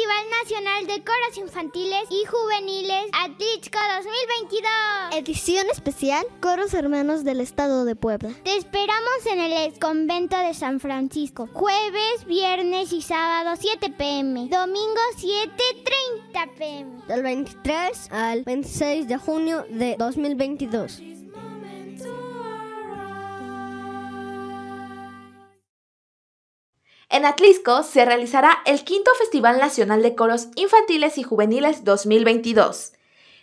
Festival Nacional de Coros Infantiles y Juveniles Atlixco 2022. Edición especial Coros Hermanos del Estado de Puebla. Te esperamos en el convento de San Francisco. Jueves, viernes y sábado 7 pm. Domingo 7.30 pm. Del 23 al 26 de junio de 2022. En Atlisco se realizará el quinto Festival Nacional de Coros Infantiles y Juveniles 2022.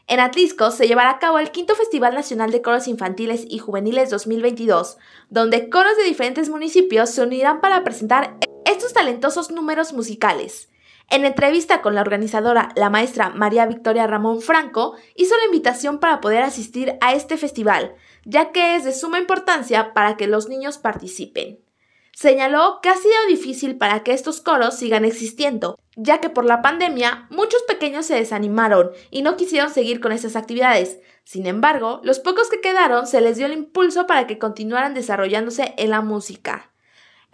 En Atlisco se llevará a cabo el quinto Festival Nacional de Coros Infantiles y Juveniles 2022, donde coros de diferentes municipios se unirán para presentar estos talentosos números musicales. En entrevista con la organizadora, la maestra María Victoria Ramón Franco, hizo la invitación para poder asistir a este festival, ya que es de suma importancia para que los niños participen señaló que ha sido difícil para que estos coros sigan existiendo, ya que por la pandemia muchos pequeños se desanimaron y no quisieron seguir con estas actividades. Sin embargo, los pocos que quedaron se les dio el impulso para que continuaran desarrollándose en la música.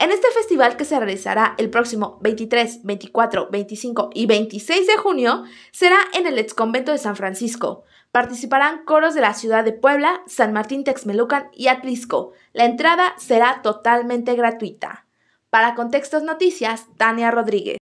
En este festival que se realizará el próximo 23, 24, 25 y 26 de junio, será en el exconvento de San Francisco. Participarán coros de la ciudad de Puebla, San Martín Texmelucan y Atlisco. La entrada será totalmente gratuita. Para Contextos Noticias, Tania Rodríguez.